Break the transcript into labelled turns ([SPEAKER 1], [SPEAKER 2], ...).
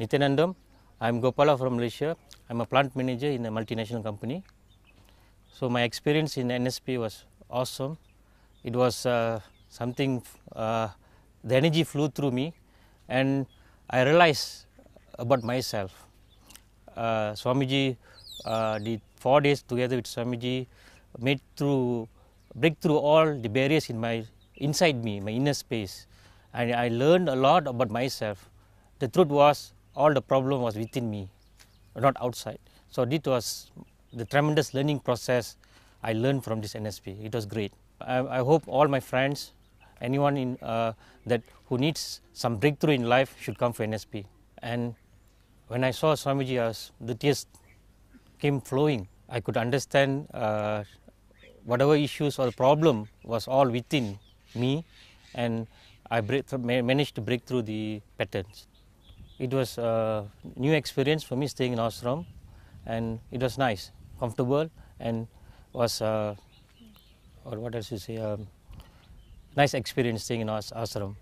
[SPEAKER 1] Nityanandam. I'm Gopala from Malaysia. I'm a plant manager in a multinational company. So my experience in NSP was awesome. It was uh, something, uh, the energy flew through me and I realized about myself. Uh, Swamiji did uh, four days together with Swamiji, made through, break through all the barriers in my, inside me, my inner space. And I learned a lot about myself. The truth was all the problem was within me, not outside. So this was the tremendous learning process I learned from this NSP. It was great. I, I hope all my friends, anyone in, uh, that who needs some breakthrough in life should come for NSP. And when I saw Swamiji, I was, the tears came flowing. I could understand uh, whatever issues or problem was all within me, and I managed to break through the patterns it was a new experience for me staying in ashram and it was nice, comfortable and was, uh, or what else you say, um, nice experience staying in ashram.